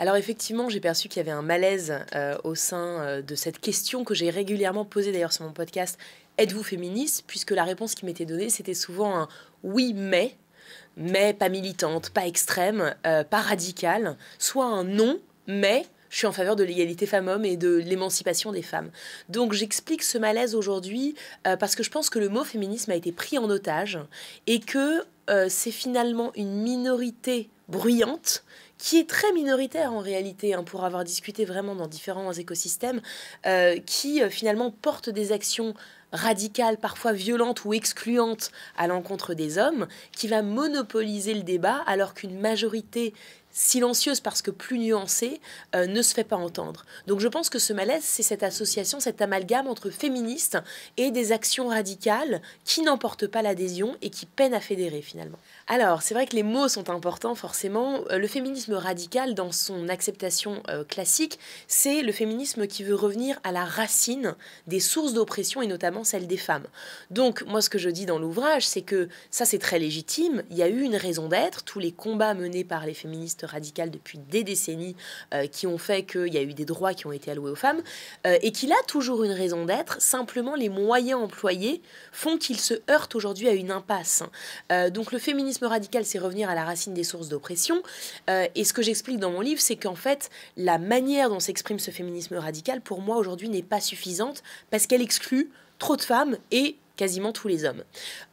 Alors effectivement, j'ai perçu qu'il y avait un malaise euh, au sein euh, de cette question que j'ai régulièrement posée d'ailleurs sur mon podcast. Êtes-vous féministe Puisque la réponse qui m'était donnée, c'était souvent un oui mais, mais pas militante, pas extrême, euh, pas radicale, soit un non mais je suis en faveur de l'égalité femmes-hommes et de l'émancipation des femmes. Donc j'explique ce malaise aujourd'hui parce que je pense que le mot féminisme a été pris en otage et que c'est finalement une minorité bruyante qui est très minoritaire en réalité, hein, pour avoir discuté vraiment dans différents écosystèmes, euh, qui euh, finalement porte des actions radicales, parfois violentes ou excluantes à l'encontre des hommes, qui va monopoliser le débat alors qu'une majorité silencieuse parce que plus nuancée, euh, ne se fait pas entendre. Donc je pense que ce malaise, c'est cette association, cet amalgame entre féministes et des actions radicales qui n'emportent pas l'adhésion et qui peinent à fédérer finalement. Alors c'est vrai que les mots sont importants forcément. Euh, le féminisme radical, dans son acceptation euh, classique, c'est le féminisme qui veut revenir à la racine des sources d'oppression et notamment celle des femmes. Donc moi ce que je dis dans l'ouvrage, c'est que ça c'est très légitime, il y a eu une raison d'être, tous les combats menés par les féministes radicales depuis des décennies euh, qui ont fait qu'il y a eu des droits qui ont été alloués aux femmes, euh, et qu'il a toujours une raison d'être, simplement les moyens employés font qu'il se heurtent aujourd'hui à une impasse. Euh, donc le féminisme radical, c'est revenir à la racine des sources d'oppression, et ce que j'explique dans mon livre, c'est qu'en fait, la manière dont s'exprime ce féminisme radical, pour moi aujourd'hui, n'est pas suffisante, parce qu'elle exclut trop de femmes et quasiment tous les hommes.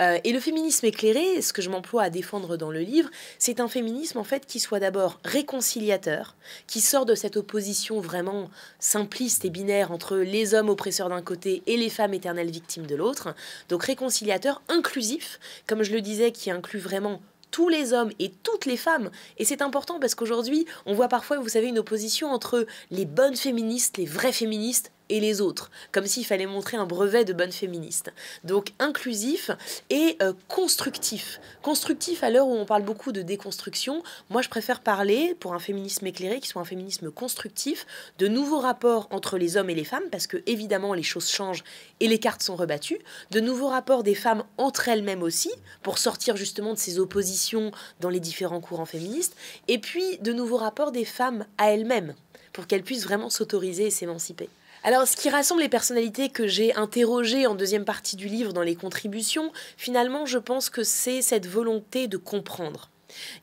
Euh, et le féminisme éclairé, ce que je m'emploie à défendre dans le livre, c'est un féminisme en fait qui soit d'abord réconciliateur, qui sort de cette opposition vraiment simpliste et binaire entre les hommes oppresseurs d'un côté et les femmes éternelles victimes de l'autre. Donc réconciliateur inclusif, comme je le disais, qui inclut vraiment tous les hommes et toutes les femmes. Et c'est important parce qu'aujourd'hui, on voit parfois, vous savez, une opposition entre les bonnes féministes, les vraies féministes et les autres, comme s'il fallait montrer un brevet de bonne féministe. Donc inclusif et euh, constructif. Constructif à l'heure où on parle beaucoup de déconstruction, moi je préfère parler, pour un féminisme éclairé, qui soit un féminisme constructif, de nouveaux rapports entre les hommes et les femmes, parce que évidemment les choses changent et les cartes sont rebattues, de nouveaux rapports des femmes entre elles-mêmes aussi, pour sortir justement de ces oppositions dans les différents courants féministes, et puis de nouveaux rapports des femmes à elles-mêmes, pour qu'elles puissent vraiment s'autoriser et s'émanciper. Alors, ce qui rassemble les personnalités que j'ai interrogées en deuxième partie du livre dans les contributions, finalement, je pense que c'est cette volonté de comprendre.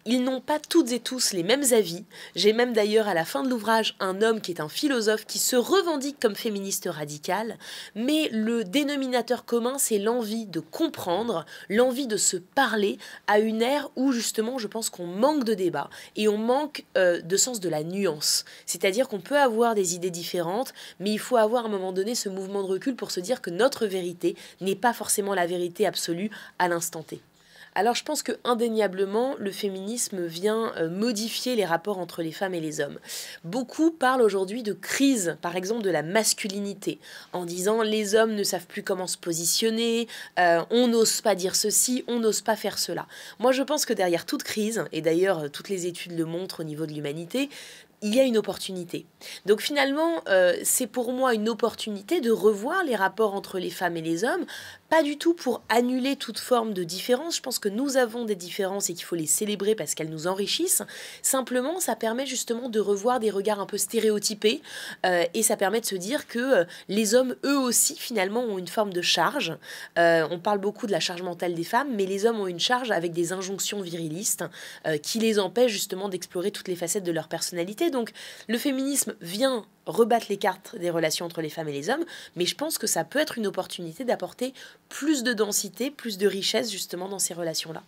Ils n'ont pas toutes et tous les mêmes avis. J'ai même d'ailleurs à la fin de l'ouvrage un homme qui est un philosophe qui se revendique comme féministe radical, mais le dénominateur commun, c'est l'envie de comprendre, l'envie de se parler à une ère où justement je pense qu'on manque de débat et on manque euh, de sens de la nuance. C'est-à-dire qu'on peut avoir des idées différentes, mais il faut avoir à un moment donné ce mouvement de recul pour se dire que notre vérité n'est pas forcément la vérité absolue à l'instant T. Alors je pense que indéniablement, le féminisme vient euh, modifier les rapports entre les femmes et les hommes. Beaucoup parlent aujourd'hui de crise, par exemple de la masculinité, en disant les hommes ne savent plus comment se positionner, euh, on n'ose pas dire ceci, on n'ose pas faire cela. Moi je pense que derrière toute crise, et d'ailleurs toutes les études le montrent au niveau de l'humanité, il y a une opportunité. Donc finalement, euh, c'est pour moi une opportunité de revoir les rapports entre les femmes et les hommes, pas du tout pour annuler toute forme de différence. Je pense que nous avons des différences et qu'il faut les célébrer parce qu'elles nous enrichissent. Simplement, ça permet justement de revoir des regards un peu stéréotypés euh, et ça permet de se dire que euh, les hommes, eux aussi, finalement, ont une forme de charge. on parle beaucoup de la charge mentale des femmes, mais les hommes ont une charge avec des injonctions virilistes qui les empêchent justement d'explorer toutes les facettes de leur personnalité. Donc le féminisme vient rebattre les cartes des relations entre les femmes et les hommes, mais je pense que ça peut être une opportunité d'apporter plus de densité, plus de richesse justement dans ces relations-là.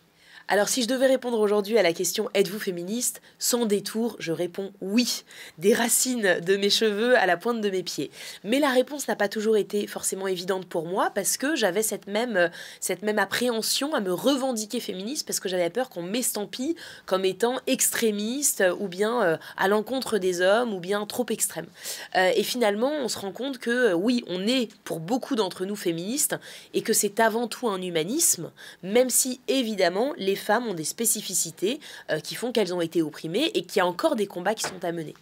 Alors si je devais répondre aujourd'hui à la question êtes-vous féministe Sans détour, je réponds oui. Des racines de mes cheveux à la pointe de mes pieds. Mais la réponse n'a pas toujours été forcément évidente pour moi parce que j'avais cette même, cette même appréhension à me revendiquer féministe parce que j'avais peur qu'on m'estampille comme étant extrémiste ou bien euh, à l'encontre des hommes ou bien trop extrême. Euh, et finalement, on se rend compte que euh, oui, on est pour beaucoup d'entre nous féministes et que c'est avant tout un humanisme, même si évidemment les femmes ont des spécificités euh, qui font qu'elles ont été opprimées et qu'il y a encore des combats qui sont à mener.